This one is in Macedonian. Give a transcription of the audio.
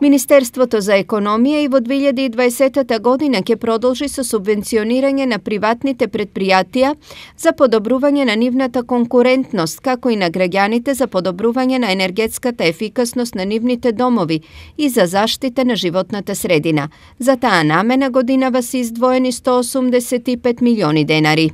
Министерството за економија и во 2020 година ќе продолжи со субвенционирање на приватните предпријатија за подобрување на нивната конкурентност, како и на граѓаните за подобрување на енергетската ефикасност на нивните домови и за заштита на животната средина. За таа намена годинава се издвоени 185 милиони денари.